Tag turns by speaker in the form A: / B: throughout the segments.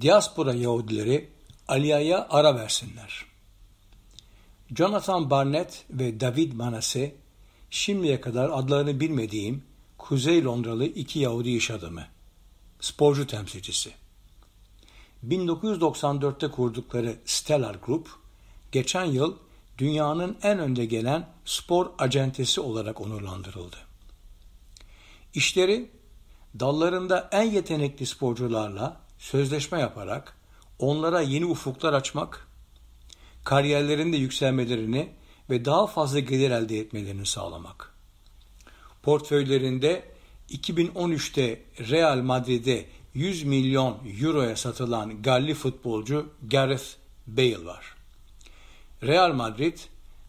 A: diaspora Yahudileri Aliya'ya ara versinler. Jonathan Barnett ve David Manase şimdiye kadar adlarını bilmediğim Kuzey Londralı iki Yahudi iş adamı, sporcu temsilcisi. 1994'te kurdukları Stellar Group, geçen yıl dünyanın en önde gelen spor acentesi olarak onurlandırıldı. İşleri dallarında en yetenekli sporcularla sözleşme yaparak onlara yeni ufuklar açmak, kariyerlerinde yükselmelerini ve daha fazla gelir elde etmelerini sağlamak. Portföylerinde 2013'te Real Madrid'e 100 milyon euroya satılan Galli futbolcu Gareth Bale var. Real Madrid,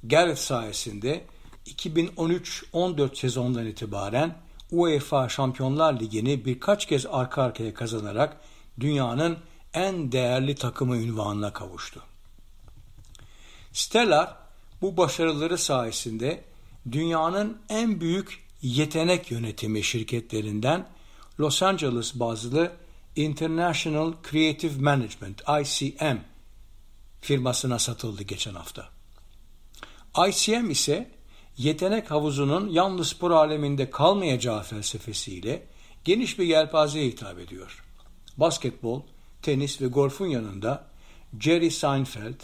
A: Gareth sayesinde 2013-14 sezondan itibaren UEFA Şampiyonlar Ligi'ni birkaç kez arka arkaya kazanarak dünyanın en değerli takımı ünvanına kavuştu. Stellar bu başarıları sayesinde dünyanın en büyük yetenek yönetimi şirketlerinden Los Angeles bazlı International Creative Management ICM firmasına satıldı geçen hafta. ICM ise yetenek havuzunun yalnız spor aleminde kalmayacağı felsefesiyle geniş bir yelpazeye hitap ediyor basketbol, tenis ve golfun yanında Jerry Seinfeld,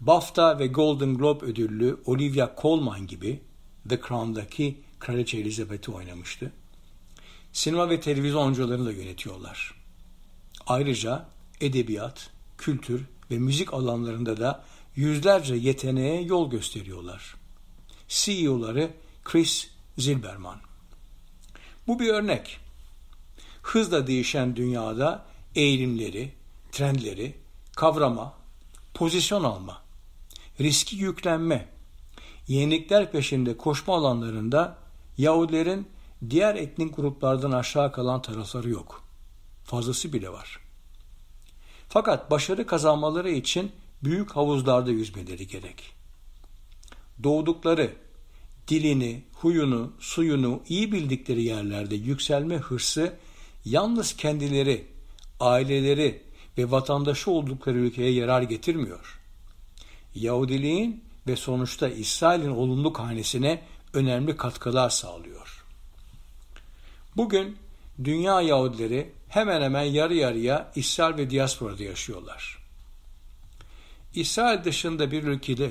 A: BAFTA ve Golden Globe ödüllü Olivia Colman gibi The Crown'daki Kraliçe Elizabeth'i oynamıştı. Sinema ve televizyon oyuncularını da yönetiyorlar. Ayrıca edebiyat, kültür ve müzik alanlarında da yüzlerce yeteneğe yol gösteriyorlar. CEO'ları Chris Zilberman. Bu bir örnek hızla değişen dünyada eğilimleri, trendleri kavrama, pozisyon alma, riski yüklenme, yenilikler peşinde koşma alanlarında Yahudilerin diğer etnik gruplardan aşağı kalan tarafları yok. Fazlası bile var. Fakat başarı kazanmaları için büyük havuzlarda yüzmeleri gerek. Doğdukları, dilini, huyunu, suyunu iyi bildikleri yerlerde yükselme hırsı yalnız kendileri, aileleri ve vatandaşı oldukları ülkeye yarar getirmiyor. Yahudiliğin ve sonuçta İsrail'in olumlu hanesine önemli katkılar sağlıyor. Bugün dünya Yahudileri hemen hemen yarı yarıya İsrail ve diasporada yaşıyorlar. İsrail dışında bir ülkede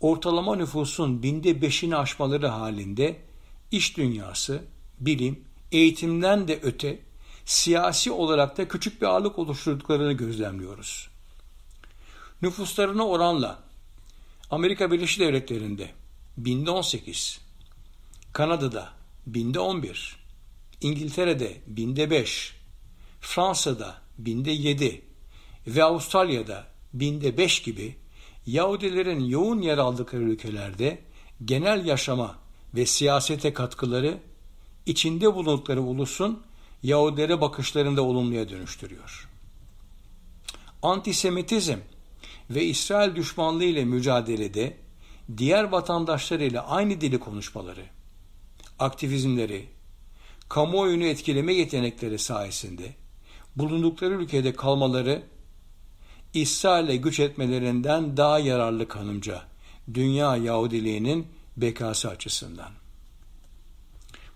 A: ortalama nüfusun binde beşini aşmaları halinde iş dünyası, bilim, eğitimden de öte siyasi olarak da küçük bir ağırlık oluşturduklarını gözlemliyoruz. Nüfuslarına oranla Amerika Birleşik Devletleri'nde binde 18, Kanada'da binde 11, İngiltere'de binde 5, Fransa'da binde 7 ve Avustralya'da binde 5 gibi Yahudilerin yoğun yer aldıkları ülkelerde genel yaşama ve siyasete katkıları içinde bulundukları ulusun Yahudilere bakışlarında olumluya dönüştürüyor. Antisemitizm ve İsrail düşmanlığı ile mücadelede diğer vatandaşlarıyla aynı dili konuşmaları, aktivizmleri, kamuoyunu etkileme yetenekleri sayesinde bulundukları ülkede kalmaları İsrail'e güç etmelerinden daha yararlı kanımca dünya Yahudiliğinin bekası açısından.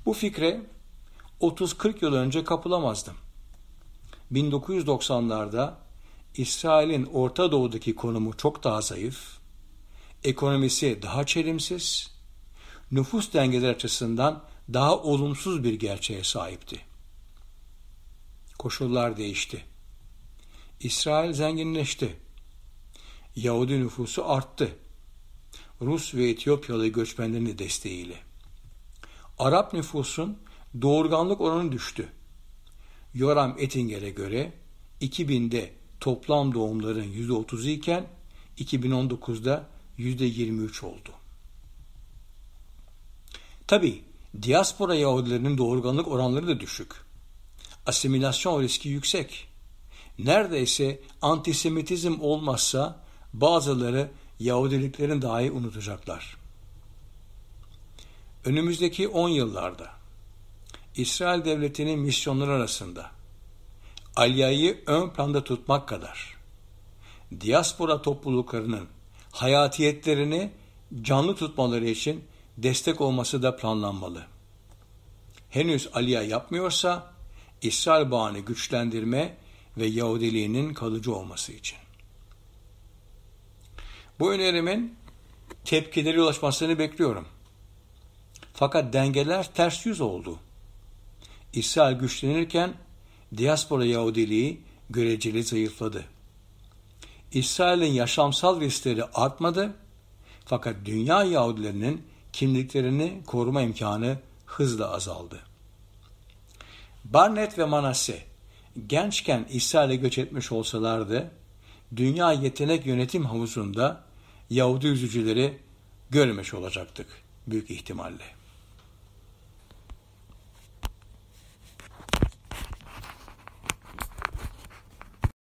A: Bu fikre 30-40 yıl önce kapılamazdım. 1990'larda İsrail'in Orta Doğu'daki konumu çok daha zayıf, ekonomisi daha çelimsiz, nüfus dengeleri açısından daha olumsuz bir gerçeğe sahipti. Koşullar değişti. İsrail zenginleşti. Yahudi nüfusu arttı. Rus ve Etiyopyalı göçmenlerin desteğiyle. Arap nüfusun doğurganlık oranı düştü. Yoram Ettinger'e göre 2000'de toplam doğumların %30'u iken 2019'da %23 oldu. Tabi diaspora Yahudilerinin doğurganlık oranları da düşük. Asimilasyon riski yüksek. Neredeyse antisemitizm olmazsa bazıları Yahudiliklerin dahi unutacaklar.'' önümüzdeki 10 yıllarda İsrail Devleti'nin misyonları arasında Aliyayı ön planda tutmak kadar diaspora topluluklarının hayatiyetlerini canlı tutmaları için destek olması da planlanmalı. Henüz Aliya yapmıyorsa İsrail bağını güçlendirme ve Yahudiliğinin kalıcı olması için. Bu önerimin tepkileri ulaşmasını bekliyorum. Fakat dengeler ters yüz oldu. İsrail güçlenirken diaspora Yahudiliği göreceli zayıfladı. İsrail'in yaşamsal riskleri artmadı fakat dünya Yahudilerinin kimliklerini koruma imkanı hızla azaldı. Barnett ve Manasse gençken İsrail'e göç etmiş olsalardı, dünya yetenek yönetim havuzunda Yahudi üzücüleri görmüş olacaktık büyük ihtimalle.